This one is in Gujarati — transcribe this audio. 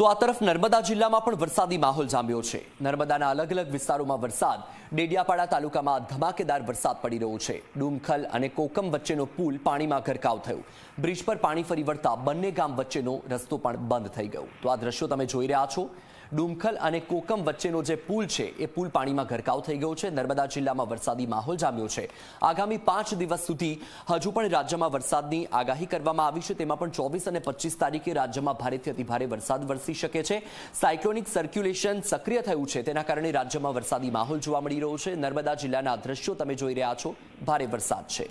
તો આ તરફ નર્મદા જિલ્લામાં પણ વરસાદી માહોલ જામ્યો છે નર્મદાના અલગ અલગ વિસ્તારોમાં વરસાદ ડેડિયાપાડા તાલુકામાં ધમાકેદાર વરસાદ પડી રહ્યો છે ડુમખલ અને કોકમ વચ્ચેનો પુલ પાણીમાં ગરકાવ થયો બ્રિજ પર પાણી ફરી વળતા બંને ગામ વચ્ચેનો રસ્તો પણ બંધ થઈ ગયો તો આ દ્રશ્યો તમે જોઈ રહ્યા છો ડુમખલ અને કોકમ વચ્ચેનો જે પુલ છે એ પુલ પાણીમાં ગરકાવ થઈ ગયો છે નર્મદા જિલ્લામાં વરસાદી માહોલ જામ્યો છે આગામી પાંચ દિવસ સુધી હજુ પણ રાજ્યમાં વરસાદની આગાહી કરવામાં આવી છે તેમાં પણ ચોવીસ અને પચીસ તારીખે રાજ્યમાં ભારેથી અતિભારે વરસાદ વરસી શકે છે સાયક્લોનિક સર્ક્યુલેશન સક્રિય થયું છે તેના કારણે રાજ્યમાં વરસાદી માહોલ જોવા મળી રહ્યો છે નર્મદા જિલ્લાના દ્રશ્યો તમે જોઈ રહ્યા છો ભારે વરસાદ છે